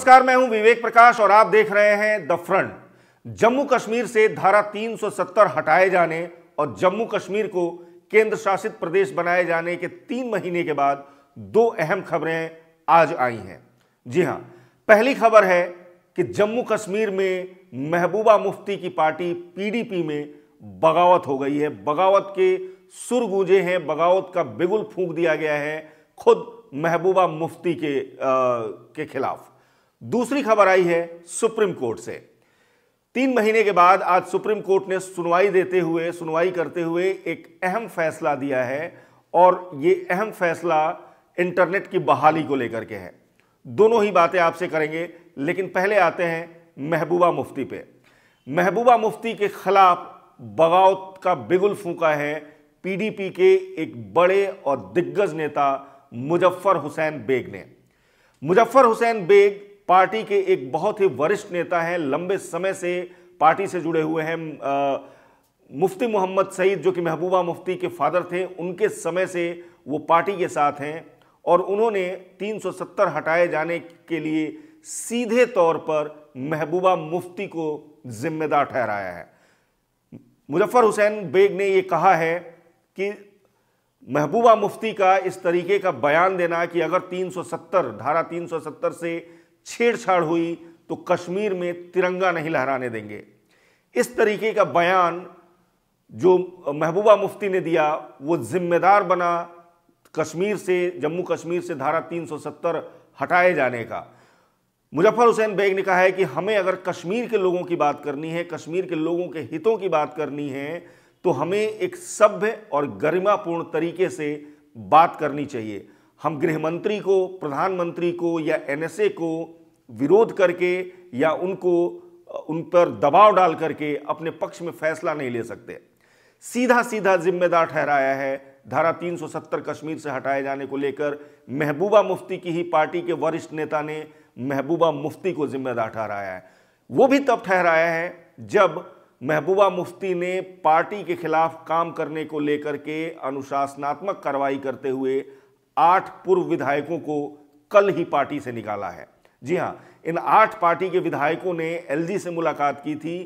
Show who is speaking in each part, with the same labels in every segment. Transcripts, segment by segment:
Speaker 1: नमस्कार मैं हूं विवेक प्रकाश और आप देख रहे हैं द फ्रंट जम्मू कश्मीर से धारा 370 हटाए जाने और जम्मू कश्मीर को केंद्र शासित प्रदेश बनाए जाने के तीन महीने के बाद दो अहम खबरें आज आई हैं जी हां पहली खबर है कि जम्मू कश्मीर में महबूबा मुफ्ती की पार्टी पीडीपी में बगावत हो गई है बगावत के सुर गूंजे हैं बगावत का बिगुल फूंक दिया गया है खुद महबूबा मुफ्ती के आ, के खिलाफ दूसरी खबर आई है सुप्रीम कोर्ट से तीन महीने के बाद आज सुप्रीम कोर्ट ने सुनवाई देते हुए सुनवाई करते हुए एक अहम फैसला दिया है और ये अहम फैसला इंटरनेट की बहाली को लेकर के है दोनों ही बातें आपसे करेंगे लेकिन पहले आते हैं महबूबा मुफ्ती पे महबूबा मुफ्ती के खिलाफ बगावत का बिगुल फूका है पीडीपी के एक बड़े और दिग्गज नेता मुजफ्फर हुसैन बेग ने मुजफ्फर हुसैन बेग पार्टी के एक बहुत ही वरिष्ठ नेता हैं लंबे समय से पार्टी से जुड़े हुए हैं मुफ्ती मोहम्मद सईद जो कि महबूबा मुफ्ती के फादर थे उनके समय से वो पार्टी के साथ हैं और उन्होंने 370 हटाए जाने के लिए सीधे तौर पर महबूबा मुफ्ती को जिम्मेदार ठहराया है मुजफ्फर हुसैन बेग ने ये कहा है कि महबूबा मुफ्ती का इस तरीके का बयान देना कि अगर 370 धारा 370 से छेड़छाड़ हुई तो कश्मीर में तिरंगा नहीं लहराने देंगे इस तरीके का बयान जो महबूबा मुफ्ती ने दिया वो जिम्मेदार बना कश्मीर से जम्मू कश्मीर से धारा 370 हटाए जाने का मुजफ्फर हुसैन बेग ने कहा है कि हमें अगर कश्मीर के लोगों की बात करनी है कश्मीर के लोगों के हितों की बात करनी है तो हमें एक सभ्य और गरिमापूर्ण तरीके से बात करनी चाहिए हम गृहमंत्री को प्रधानमंत्री को या एनएसए को विरोध करके या उनको उन पर दबाव डाल करके अपने पक्ष में फैसला नहीं ले सकते सीधा सीधा जिम्मेदार ठहराया है धारा 370 कश्मीर से हटाए जाने को लेकर महबूबा मुफ्ती की ही पार्टी के वरिष्ठ नेता ने महबूबा मुफ्ती को जिम्मेदार ठहराया है वो भी तब ठहराया है जब महबूबा मुफ्ती ने पार्टी के खिलाफ काम करने को लेकर के अनुशासनात्मक कार्रवाई करते हुए आठ पूर्व विधायकों को कल ही पार्टी से निकाला है जी हाँ इन आठ पार्टी के विधायकों ने एलजी से मुलाकात की थी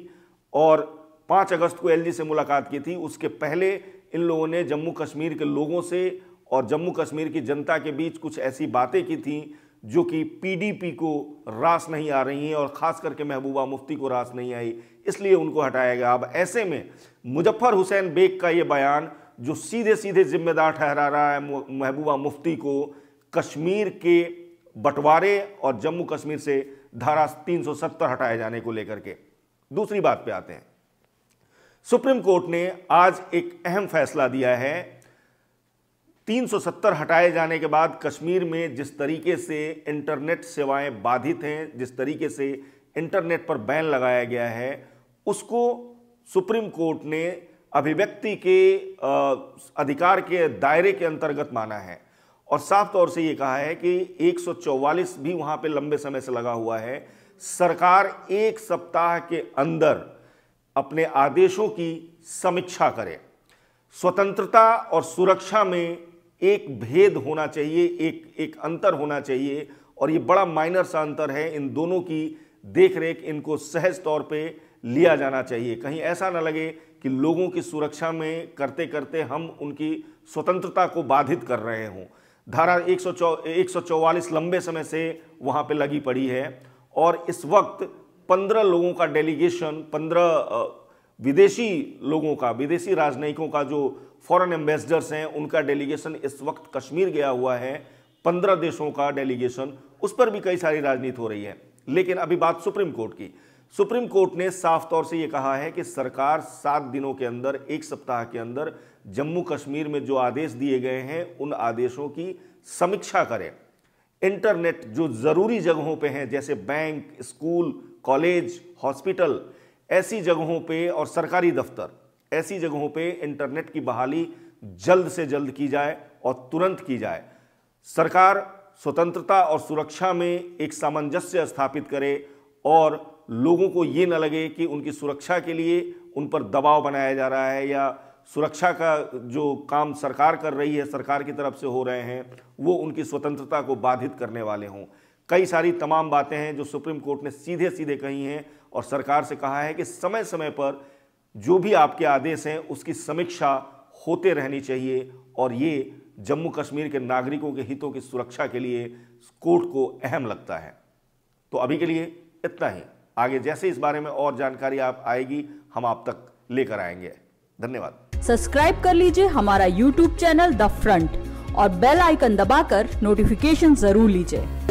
Speaker 1: और पाँच अगस्त को एलजी से मुलाकात की थी उसके पहले इन लोगों ने जम्मू कश्मीर के लोगों से और जम्मू कश्मीर की जनता के बीच कुछ ऐसी बातें की थी जो कि पीडीपी को रास नहीं आ रही हैं और ख़ास करके महबूबा मुफ्ती को रास नहीं आई इसलिए उनको हटाया गया अब ऐसे में मुजफ्फर हुसैन बेग का ये बयान जो सीधे सीधे जिम्मेदार ठहरा रहा है महबूबा मुफ्ती को कश्मीर के बंटवारे और जम्मू कश्मीर से धारा 370 हटाए जाने को लेकर के दूसरी बात पे आते हैं सुप्रीम कोर्ट ने आज एक अहम फैसला दिया है 370 हटाए जाने के बाद कश्मीर में जिस तरीके से इंटरनेट सेवाएं बाधित हैं जिस तरीके से इंटरनेट पर बैन लगाया गया है उसको सुप्रीम कोर्ट ने अभिव्यक्ति के अधिकार के दायरे के अंतर्गत माना है और साफ तौर से ये कहा है कि 144 भी वहाँ पे लंबे समय से लगा हुआ है सरकार एक सप्ताह के अंदर अपने आदेशों की समीक्षा करे स्वतंत्रता और सुरक्षा में एक भेद होना चाहिए एक एक अंतर होना चाहिए और ये बड़ा माइनर सा अंतर है इन दोनों की देखरेख इनको सहज तौर पे लिया जाना चाहिए कहीं ऐसा ना लगे कि लोगों की सुरक्षा में करते करते हम उनकी स्वतंत्रता को बाधित कर रहे हों धारा एक सौ लंबे समय से वहाँ पे लगी पड़ी है और इस वक्त पंद्रह लोगों का डेलीगेशन पंद्रह विदेशी लोगों का विदेशी राजनयिकों का जो फॉरेन एम्बेसडर्स हैं उनका डेलीगेशन इस वक्त कश्मीर गया हुआ है पंद्रह देशों का डेलीगेशन उस पर भी कई सारी राजनीति हो रही है लेकिन अभी बात सुप्रीम कोर्ट की सुप्रीम कोर्ट ने साफ तौर से यह कहा है कि सरकार सात दिनों के अंदर एक सप्ताह के अंदर जम्मू कश्मीर में जो आदेश दिए गए हैं उन आदेशों की समीक्षा करें इंटरनेट जो ज़रूरी जगहों पे हैं जैसे बैंक स्कूल कॉलेज हॉस्पिटल ऐसी जगहों पे और सरकारी दफ्तर ऐसी जगहों पे इंटरनेट की बहाली जल्द से जल्द की जाए और तुरंत की जाए सरकार स्वतंत्रता और सुरक्षा में एक सामंजस्य स्थापित करे और लोगों को ये ना लगे कि उनकी सुरक्षा के लिए उन पर दबाव बनाया जा रहा है या सुरक्षा का जो काम सरकार कर रही है सरकार की तरफ से हो रहे हैं वो उनकी स्वतंत्रता को बाधित करने वाले हों कई सारी तमाम बातें हैं जो सुप्रीम कोर्ट ने सीधे सीधे कही हैं और सरकार से कहा है कि समय समय पर जो भी आपके आदेश हैं उसकी समीक्षा होते रहनी चाहिए और ये जम्मू कश्मीर के नागरिकों के हितों की सुरक्षा के लिए कोर्ट को अहम लगता है तो अभी के लिए इतना ही आगे जैसे इस बारे में और जानकारी आप आएगी हम आप तक लेकर आएंगे धन्यवाद सब्सक्राइब कर लीजिए हमारा यूट्यूब चैनल द फ्रंट और बेल आइकन दबाकर नोटिफिकेशन जरूर लीजिए